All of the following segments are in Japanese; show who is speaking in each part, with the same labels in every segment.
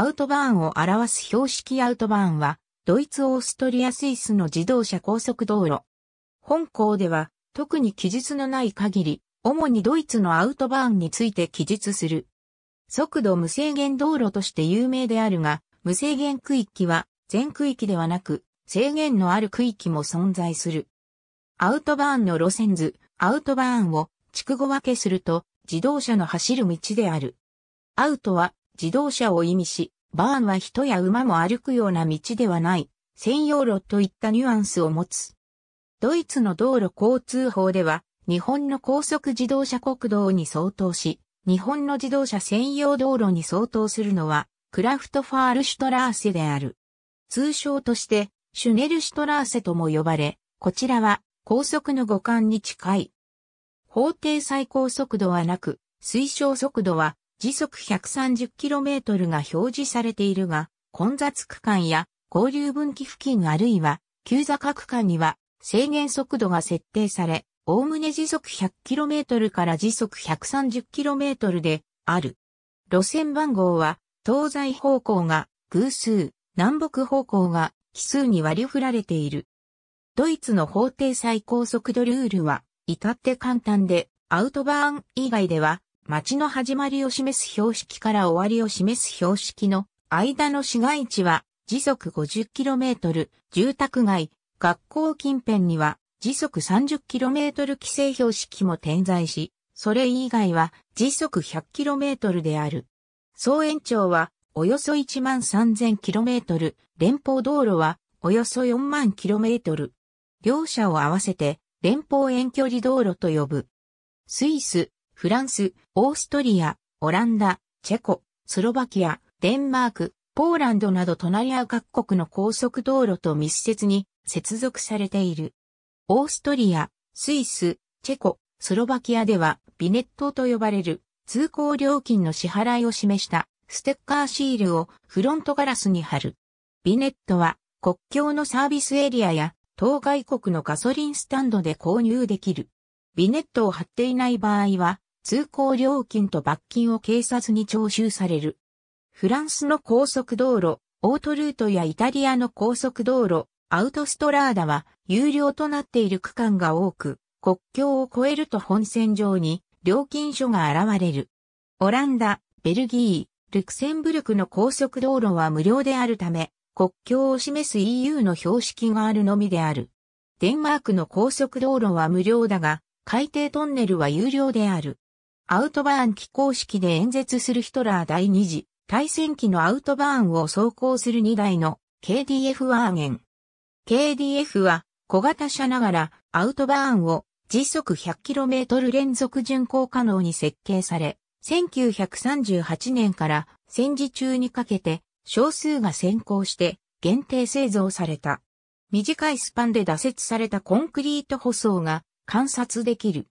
Speaker 1: アウトバーンを表す標識アウトバーンは、ドイツ、オーストリア、スイスの自動車高速道路。本校では、特に記述のない限り、主にドイツのアウトバーンについて記述する。速度無制限道路として有名であるが、無制限区域は全区域ではなく、制限のある区域も存在する。アウトバーンの路線図、アウトバーンを地区語分けすると、自動車の走る道である。アウトは自動車を意味し、バーンは人や馬も歩くような道ではない、専用路といったニュアンスを持つ。ドイツの道路交通法では、日本の高速自動車国道に相当し、日本の自動車専用道路に相当するのは、クラフトファールシュトラーセである。通称として、シュネルシュトラーセとも呼ばれ、こちらは高速の五感に近い。法定最高速度はなく、推奨速度は時速 130km が表示されているが、混雑区間や交流分岐付近あるいは急坂区間には制限速度が設定され、おおむね時速 100km から時速 130km である。路線番号は東西方向が偶数、南北方向が奇数に割り振られている。ドイツの法定最高速度ルールは至って簡単で、アウトバーン以外では町の始まりを示す標識から終わりを示す標識の間の市街地は時速 50km、住宅街、学校近辺には時速 30km 規制標識も点在し、それ以外は時速 100km である。総延長はおよそ 13,000km、連邦道路はおよそ4万 km。両者を合わせて連邦遠距離道路と呼ぶ。スイス、フランス、オーストリア、オランダ、チェコ、スロバキア、デンマーク、ポーランドなど隣り合う各国の高速道路と密接に接続されている。オーストリア、スイス、チェコ、スロバキアではビネットと呼ばれる通行料金の支払いを示したステッカーシールをフロントガラスに貼る。ビネットは国境のサービスエリアや当外国のガソリンスタンドで購入できる。ビネットを貼っていない場合は通行料金と罰金を警察に徴収される。フランスの高速道路、オートルートやイタリアの高速道路、アウトストラーダは有料となっている区間が多く、国境を越えると本線上に料金所が現れる。オランダ、ベルギー、ルクセンブルクの高速道路は無料であるため、国境を示す EU の標識があるのみである。デンマークの高速道路は無料だが、海底トンネルは有料である。アウトバーン機構式で演説するヒトラー第二次対戦機のアウトバーンを走行する2台の KDF ワーゲン。KDF は小型車ながらアウトバーンを時速 100km 連続巡航可能に設計され、1938年から戦時中にかけて少数が先行して限定製造された。短いスパンで打設されたコンクリート舗装が観察できる。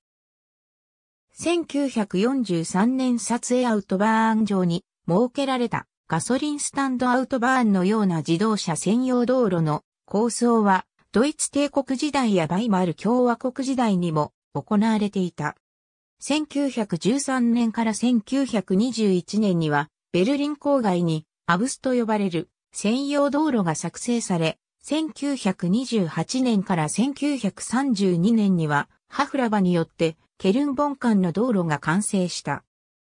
Speaker 1: 1943年撮影アウトバーン上に設けられたガソリンスタンドアウトバーンのような自動車専用道路の構想はドイツ帝国時代やバイマル共和国時代にも行われていた。1913年から1921年にはベルリン郊外にアブスと呼ばれる専用道路が作成され、1928年から1932年にはハフラバによってケルンボン間の道路が完成した。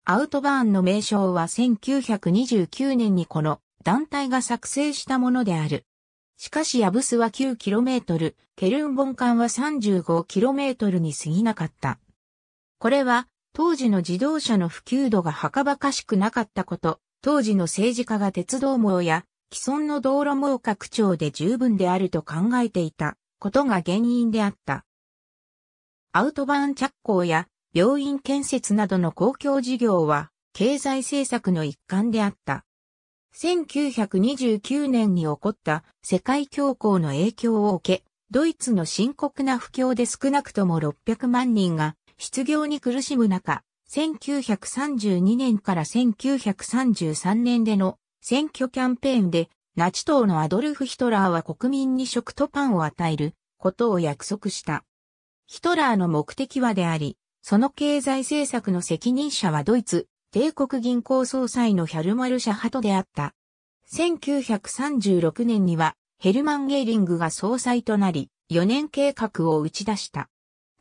Speaker 1: アウトバーンの名称は1929年にこの団体が作成したものである。しかしヤブスは 9km、ケルンボン間は 35km に過ぎなかった。これは当時の自動車の普及度がはかばかしくなかったこと、当時の政治家が鉄道網や既存の道路網拡張で十分であると考えていたことが原因であった。アウトバーン着工や病院建設などの公共事業は経済政策の一環であった。1929年に起こった世界恐慌の影響を受け、ドイツの深刻な不況で少なくとも600万人が失業に苦しむ中、1932年から1933年での選挙キャンペーンでナチ党のアドルフ・ヒトラーは国民に食とパンを与えることを約束した。ヒトラーの目的はであり、その経済政策の責任者はドイツ、帝国銀行総裁のヒャルマル・シャハトであった。1936年には、ヘルマン・ゲーリングが総裁となり、4年計画を打ち出した。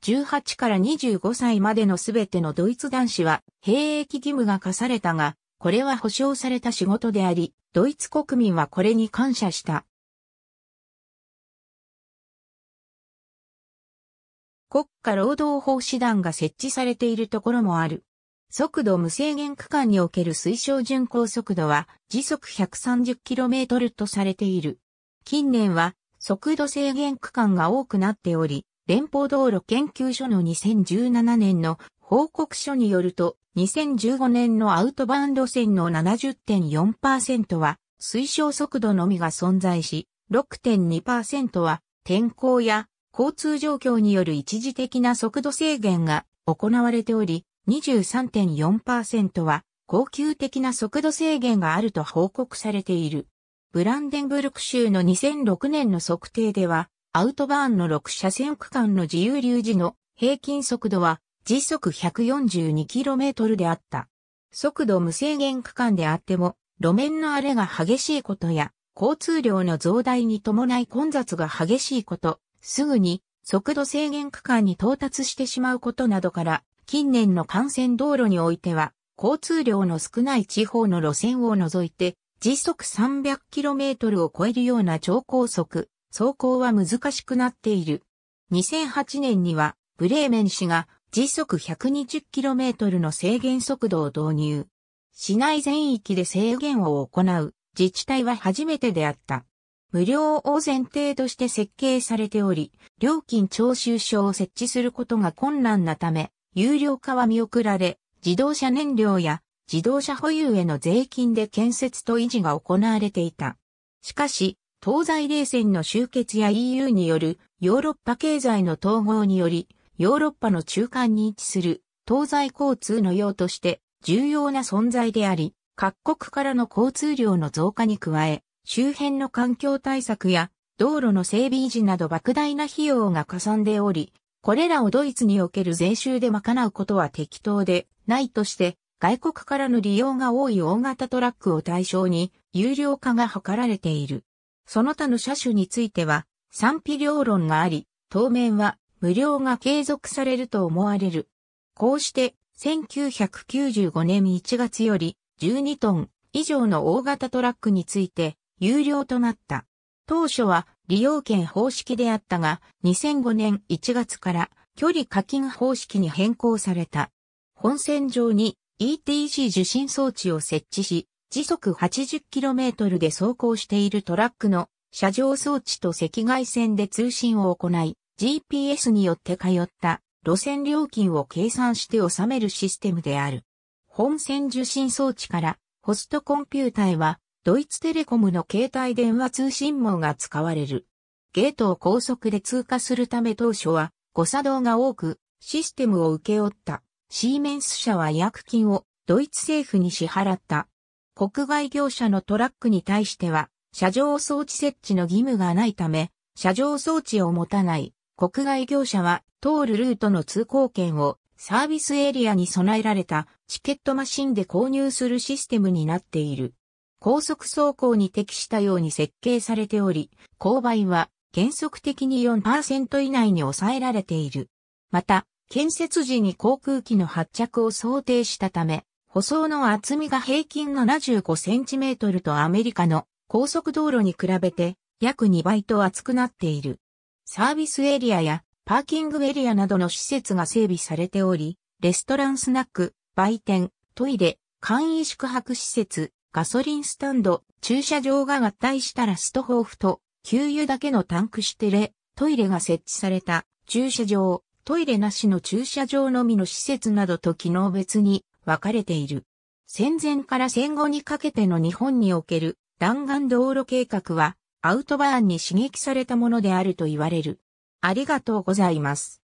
Speaker 1: 18から25歳までのすべてのドイツ男子は兵役義務が課されたが、これは保障された仕事であり、ドイツ国民はこれに感謝した。国家労働法師団が設置されているところもある。速度無制限区間における推奨巡航速度は時速 130km とされている。近年は速度制限区間が多くなっており、連邦道路研究所の2017年の報告書によると、2015年のアウトバーン路線の70.4%は推奨速度のみが存在し、6.2%は天候や交通状況による一時的な速度制限が行われており、23.4%は恒久的な速度制限があると報告されている。ブランデンブルク州の2006年の測定では、アウトバーンの6車線区間の自由流時の平均速度は時速 142km であった。速度無制限区間であっても、路面の荒れが激しいことや、交通量の増大に伴い混雑が激しいこと、すぐに速度制限区間に到達してしまうことなどから、近年の幹線道路においては、交通量の少ない地方の路線を除いて、時速 300km を超えるような超高速、走行は難しくなっている。2008年には、ブレーメン市が時速 120km の制限速度を導入。市内全域で制限を行う自治体は初めてであった。無料を前提として設計されており、料金徴収書を設置することが困難なため、有料化は見送られ、自動車燃料や自動車保有への税金で建設と維持が行われていた。しかし、東西冷戦の終結や EU によるヨーロッパ経済の統合により、ヨーロッパの中間に位置する東西交通の用として重要な存在であり、各国からの交通量の増加に加え、周辺の環境対策や道路の整備維持など莫大な費用がかさんでおり、これらをドイツにおける税収で賄うことは適当でないとして、外国からの利用が多い大型トラックを対象に有料化が図られている。その他の車種については賛否両論があり、当面は無料が継続されると思われる。こうして1995年1月より12トン以上の大型トラックについて有料となった。当初は利用券方式であったが、2005年1月から距離課金方式に変更された。本線上に ETC 受信装置を設置し、時速 80km で走行しているトラックの車上装置と赤外線で通信を行い、GPS によって通った路線料金を計算して収めるシステムである。本線受信装置からホストコンピュータへはドイツテレコムの携帯電話通信網が使われる。ゲートを高速で通過するため当初は誤作動が多くシステムを請け負ったシーメンス社は違約金をドイツ政府に支払った。国外業者のトラックに対しては車上装置設置の義務がないため車上装置を持たない国外業者は通るルートの通行券をサービスエリアに備えられたチケットマシンで購入するシステムになっている。高速走行に適したように設計されており、勾配は原則的に4%以内に抑えられている。また、建設時に航空機の発着を想定したため、舗装の厚みが平均 75cm とアメリカの高速道路に比べて約2倍と厚くなっている。サービスエリアやパーキングエリアなどの施設が整備されており、レストランスナック、売店、トイレ、簡易宿泊施設、ガソリンスタンド、駐車場が合体したラストホーフと、給油だけのタンクシテレ、トイレが設置された、駐車場、トイレなしの駐車場のみの施設などと機能別に分かれている。戦前から戦後にかけての日本における弾丸道路計画はアウトバーンに刺激されたものであると言われる。ありがとうございます。